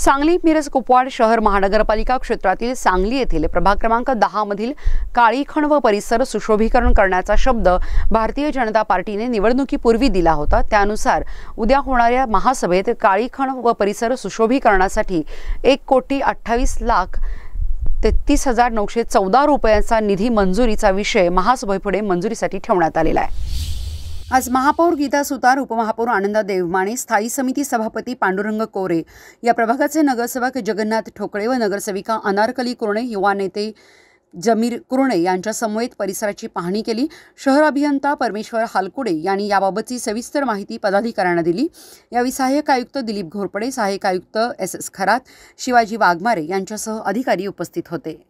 सांगली मिरज कुपवाड शहर महानगरपालिका क्षेत्रातील सांगली येथील प्रभाग क्रमांक दहामधील काळीखण व परिसर सुशोभीकरण करण्याचा शब्द भारतीय जनता पार्टीने निवडणुकीपूर्वी दिला होता त्यानुसार उद्या होणाऱ्या महासभेत काळीखण व परिसर सुशोभीकरणासाठी एक कोटी अठ्ठावीस लाख तेहतीस हजार नऊशे चौदा रुपयांचा निधी मंजुरीचा विषय महासभेपुढे मंजुरीसाठी ठेवण्यात आलेला आहे आज महापौर गीता सुतार उपमहापौर आनंदा देवमाने स्थायी समिती सभापती पांडुरंग कोरे या प्रभागाचे नगरसेवक जगन्नाथ ठोकळे व नगरसेविका अनारकली कुरणे युवा नेते जमीर कुरणे यांच्या परिसराची पाहणी केली शहर अभियंता परमेश्वर हालकुडे यांनी याबाबतची सविस्तर माहिती पदाधिकाऱ्यांना दिली यावेळी सहाय्यक आयुक्त दिलीप घोरपडे सहाय्यक आयुक्त एस एस खरात शिवाजी वाघमारे यांच्यासह अधिकारी उपस्थित होते